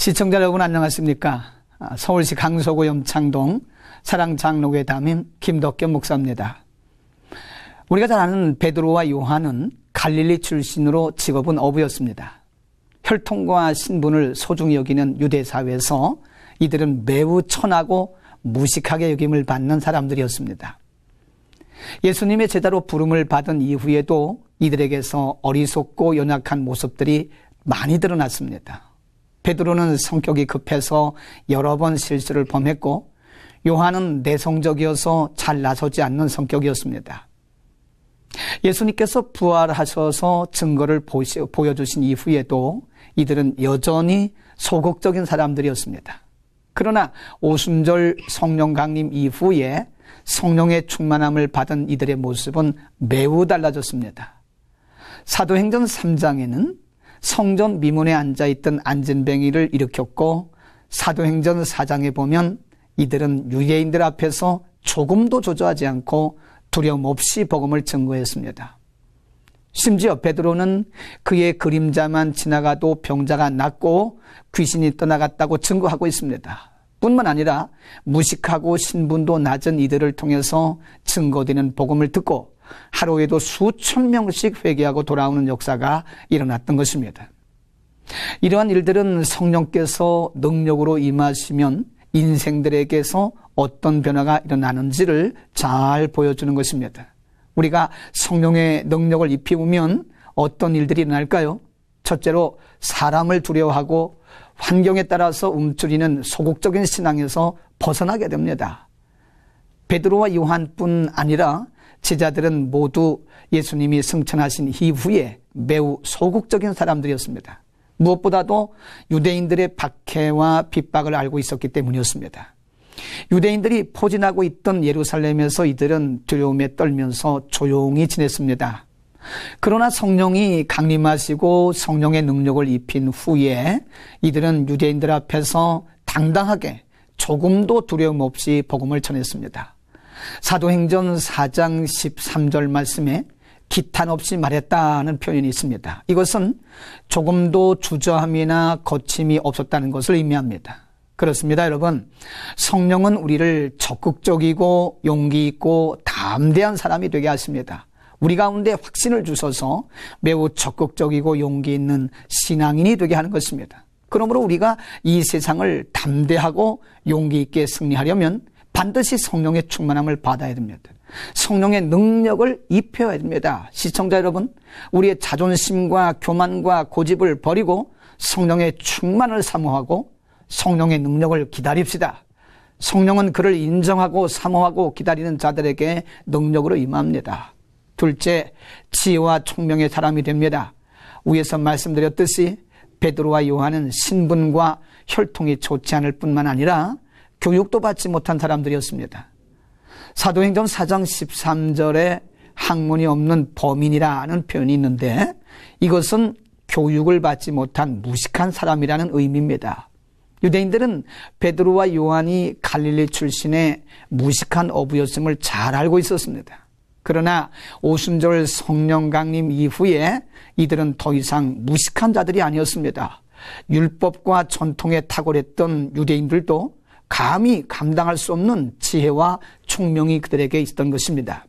시청자 여러분 안녕하십니까? 아, 서울시 강서구 염창동 사랑장로교회 담임 김덕겸 목사입니다. 우리가 잘 아는 베드로와 요한은 갈릴리 출신으로 직업은 어부였습니다. 혈통과 신분을 소중히 여기는 유대 사회에서 이들은 매우 천하고 무식하게 여김을 받는 사람들이었습니다. 예수님의 제자로 부름을 받은 이후에도 이들에게서 어리석고 연약한 모습들이 많이 드러났습니다. 베드로는 성격이 급해서 여러 번 실수를 범했고 요한은 내성적이어서 잘 나서지 않는 성격이었습니다. 예수님께서 부활하셔서 증거를 보여주신 이후에도 이들은 여전히 소극적인 사람들이었습니다. 그러나 오순절 성령 강림 이후에 성령의 충만함을 받은 이들의 모습은 매우 달라졌습니다. 사도행전 3장에는 성전 미문에 앉아 있던 안진뱅이를 일으켰고 사도행전 4장에 보면 이들은 유대인들 앞에서 조금도 조조하지 않고 두려움 없이 복음을 증거했습니다. 심지어 베드로는 그의 그림자만 지나가도 병자가 낫고 귀신이 떠나갔다고 증거하고 있습니다. 뿐만 아니라 무식하고 신분도 낮은 이들을 통해서 증거되는 복음을 듣고 하루에도 수천 명씩 회개하고 돌아오는 역사가 일어났던 것입니다. 이러한 일들은 성령께서 능력으로 임하시면 인생들에게서 어떤 변화가 일어나는지를 잘 보여주는 것입니다. 우리가 성령의 능력을 입히우면 어떤 일들이 일어날까요? 첫째로 사람을 두려워하고 환경에 따라서 움츠리는 소극적인 신앙에서 벗어나게 됩니다. 베드로와 요한뿐 아니라 제자들은 모두 예수님이 승천하신 이후에 매우 소극적인 사람들이었습니다. 무엇보다도 유대인들의 박해와 핍박을 알고 있었기 때문이었습니다. 유대인들이 포진하고 있던 예루살렘에서 이들은 두려움에 떨면서 조용히 지냈습니다. 그러나 성령이 강림하시고 성령의 능력을 입힌 후에 이들은 유대인들 앞에서 당당하게 조금도 두려움 없이 복음을 전했습니다. 사도행전 4장 13절 말씀에 기탄 없이 말했다는 표현이 있습니다. 이것은 조금도 주저함이나 거침이 없었다는 것을 의미합니다. 그렇습니다, 여러분. 성령은 우리를 적극적이고 용기 있고 담대한 사람이 되게 하십니다. 우리 가운데 확신을 주셔서 매우 적극적이고 용기 있는 신앙인이 되게 하는 것입니다. 그러므로 우리가 이 세상을 담대하고 용기 있게 승리하려면 반드시 성령의 충만함을 받아야 됩니다. 성령의 능력을 입혀야 됩니다. 시청자 여러분, 우리의 자존심과 교만과 고집을 버리고 성령의 충만을 사모하고 성령의 능력을 기다립시다. 성령은 그를 인정하고 사모하고 기다리는 자들에게 능력으로 임합니다. 둘째, 지혜와 총명의 사람이 됩니다. 위에서 말씀드렸듯이 베드로와 요한은 신분과 혈통이 좋지 않을 뿐만 아니라 교육도 받지 못한 사람들이었습니다. 사도행전 4장 13절에 학문이 없는 범인이라는 표현이 있는데 이것은 교육을 받지 못한 무식한 사람이라는 의미입니다. 유대인들은 베드로와 요한이 갈릴리 출신의 무식한 어부였음을 잘 알고 있었습니다. 그러나 오순절 성령 강림 이후에 이들은 더 이상 무식한 자들이 아니었습니다. 율법과 전통에 탁월했던 유대인들도 감히 감당할 수 없는 지혜와 총명이 그들에게 있었던 것입니다.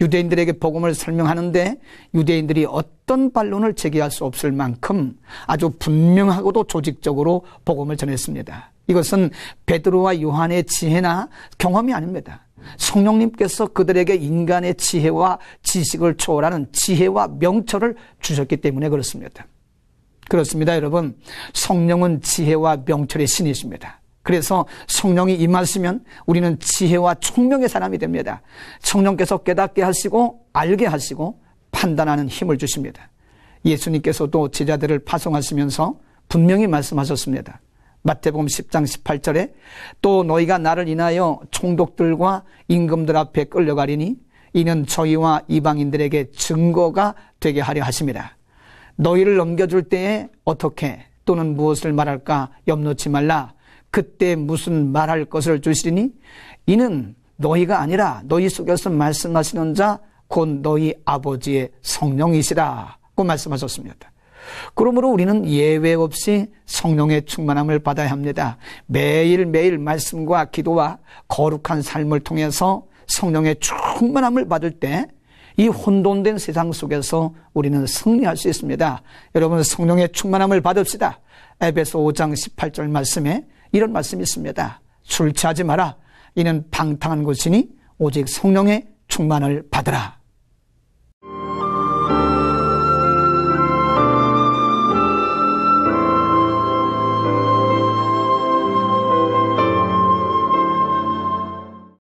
유대인들에게 복음을 설명하는데 유대인들이 어떤 반론을 제기할 수 없을 만큼 아주 분명하고도 조직적으로 복음을 전했습니다. 이것은 베드로와 요한의 지혜나 경험이 아닙니다. 성령님께서 그들에게 인간의 지혜와 지식을 초월하는 지혜와 명철을 주셨기 때문에 그렇습니다. 그렇습니다, 여러분. 성령은 지혜와 명철의 신이십니다. 그래서 성령이 임하시면 우리는 지혜와 총명의 사람이 됩니다. 성령께서 깨닫게 하시고 알게 하시고 판단하는 힘을 주십니다. 예수님께서도 제자들을 파송하시면서 분명히 말씀하셨습니다. 마태복음 10장 18절에 또 너희가 나를 인하여 총독들과 임금들 앞에 끌려가리니 이는 저희와 이방인들에게 증거가 되게 하려 하십니다. 너희를 넘겨줄 때에 어떻게 또는 무엇을 말할까 염놓지 말라. 그때 무슨 말할 것을 주시리니 이는 너희가 아니라 너희 속에서 말씀하시는 자 곧 너희 아버지의 성령이시라고 말씀하셨습니다. 그러므로 우리는 예외 없이 성령의 충만함을 받아야 합니다. 매일매일 말씀과 기도와 거룩한 삶을 통해서 성령의 충만함을 받을 때 이 혼돈된 세상 속에서 우리는 승리할 수 있습니다. 여러분 성령의 충만함을 받읍시다. 에베소 5장 18절 말씀에 이런 말씀이 있습니다. 술 취하지 마라. 이는 방탕한 것이니 오직 성령의 충만을 받으라.